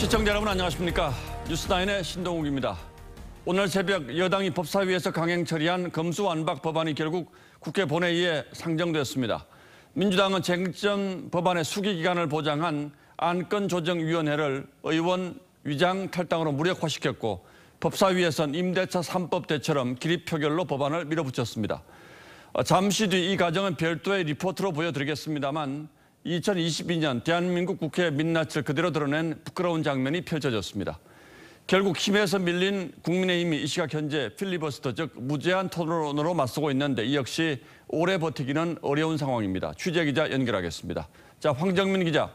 시청자 여러분 안녕하십니까. 뉴스다인의 신동욱입니다. 오늘 새벽 여당이 법사위에서 강행 처리한 검수완박 법안이 결국 국회 본회의에 상정됐습니다. 민주당은 쟁점 법안의 수기 기간을 보장한 안건조정위원회를 의원 위장 탈당으로 무력화시켰고 법사위에선 임대차 3법 대처럼 기립 표결로 법안을 밀어붙였습니다. 잠시 뒤 이 과정은 별도의 리포트로 보여드리겠습니다만 2022년 대한민국 국회 민낯을 그대로 드러낸 부끄러운 장면이 펼쳐졌습니다. 결국 힘에서 밀린 국민의힘이 이 시각 현재 필리버스터 즉 무제한 토론으로 맞서고 있는데 이 역시 오래 버티기는 어려운 상황입니다. 취재기자 연결하겠습니다. 자 황정민 기자.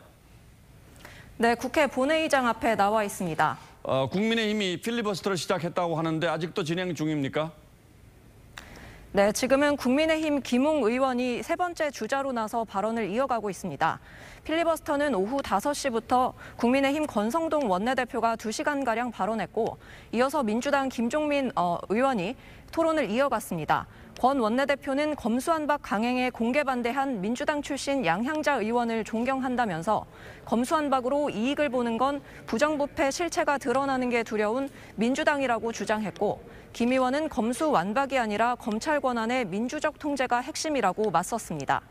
네, 국회 본회의장 앞에 나와 있습니다. 어, 국민의힘이 필리버스터를 시작했다고 하는데 아직도 진행 중입니까? 네, 지금은 국민의힘 김웅 의원이 세 번째 주자로 나서 발언을 이어가고 있습니다. 필리버스터는 오후 5시부터 국민의힘 권성동 원내대표가 2시간가량 발언했고 이어서 민주당 김종민 어, 의원이 토론을 이어갔습니다. 권 원내대표는 검수한박 강행에 공개 반대한 민주당 출신 양향자 의원을 존경한다면서 검수한박으로 이익을 보는 건 부정부패 실체가 드러나는 게 두려운 민주당이라고 주장했고 김 의원은 검수 완박이 아니라 검찰 권한의 민주적 통제가 핵심이라고 맞섰습니다.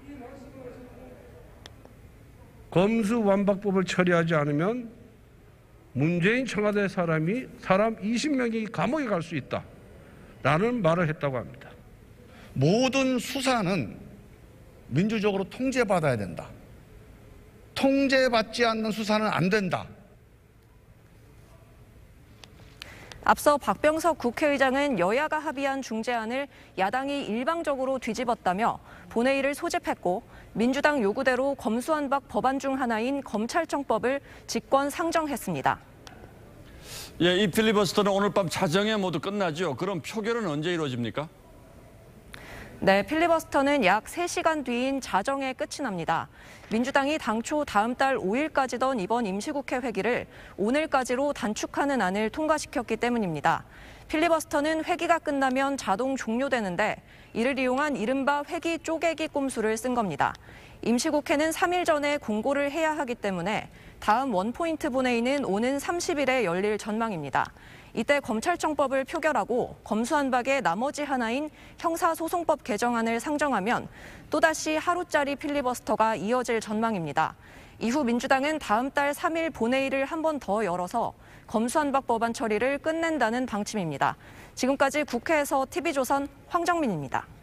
검수 완박법을 처리하지 않으면 문재인 청와대 사람이 사람 20명이 감옥에 갈 수 있다. 라는 말을 했다고 합니다. 모든 수사는 민주적으로 통제받아야 된다. 통제받지 않는 수사는 안 된다. 앞서 박병석 국회의장은 여야가 합의한 중재안을 야당이 일방적으로 뒤집었다며 본회의를 소집했고 민주당 요구대로 검수완박 법안 중 하나인 검찰청법을 직권 상정했습니다. 예, 이 필리버스터는 오늘 밤 자정에 모두 끝나죠. 그럼 표결은 언제 이루어집니까? 네, 필리버스터는 약 3시간 뒤인 자정에 끝이 납니다. 민주당이 당초 다음 달 5일까지던 이번 임시국회 회기를 오늘까지로 단축하는 안을 통과시켰기 때문입니다. 필리버스터는 회기가 끝나면 자동 종료되는데 이를 이용한 이른바 회기 쪼개기 꼼수를 쓴 겁니다. 임시국회는 3일 전에 공고를 해야 하기 때문에 다음 원포인트 본회의는 오는 30일에 열릴 전망입니다. 이때 검찰청법을 표결하고 검수한 박의 나머지 하나인 형사소송법 개정안을 상정하면 또다시 하루짜리 필리버스터가 이어질 전망입니다. 이후 민주당은 다음 달 3일 본회의를 한 번 더 열어서 검수한박 법안 처리를 끝낸다는 방침입니다. 지금까지 국회에서 TV조선 황정민입니다.